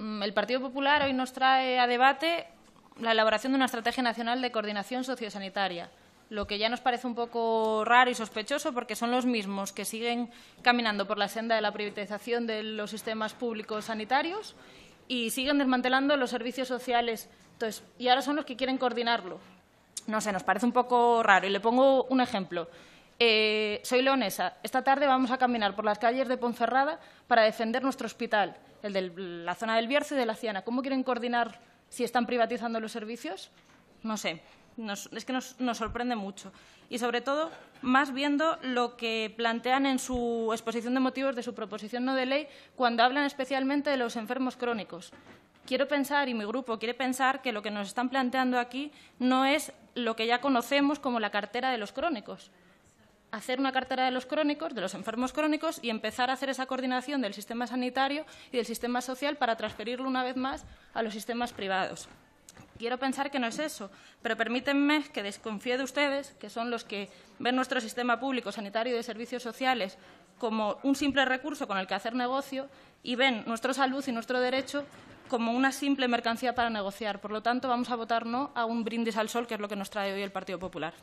Mm, el Partido Popular hoy nos trae a debate la elaboración de una Estrategia Nacional de Coordinación Sociosanitaria, lo que ya nos parece un poco raro y sospechoso porque son los mismos que siguen caminando por la senda de la privatización de los sistemas públicos sanitarios y siguen desmantelando los servicios sociales. y ahora son los que quieren coordinarlo. No sé, nos parece un poco raro. Y le pongo un ejemplo. Eh, soy leonesa. Esta tarde vamos a caminar por las calles de Ponferrada para defender nuestro hospital, el de la zona del Bierzo y de la Ciana. ¿Cómo quieren coordinar si están privatizando los servicios? No sé. es que nos, sorprende mucho. Y sobre todo, más viendo lo que plantean en su exposición de motivos de su proposición no de ley, cuando hablan especialmente de los enfermos crónicos. Quiero pensar, y mi grupo quiere pensar, que lo que nos están planteando aquí no es lo que ya conocemos como la cartera de los crónicos hacer una cartera de los crónicos, de los enfermos crónicos, y empezar a hacer esa coordinación del sistema sanitario y del sistema social para transferirlo una vez más a los sistemas privados. Quiero pensar que no es eso, pero permítanme que desconfíe de ustedes, que son los que ven nuestro sistema público sanitario y de servicios sociales como un simple recurso con el que hacer negocio y ven nuestra salud y nuestro derecho como una simple mercancía para negociar. Por lo tanto, vamos a votar no a un brindis al sol, que es lo que nos trae hoy el Partido Popular.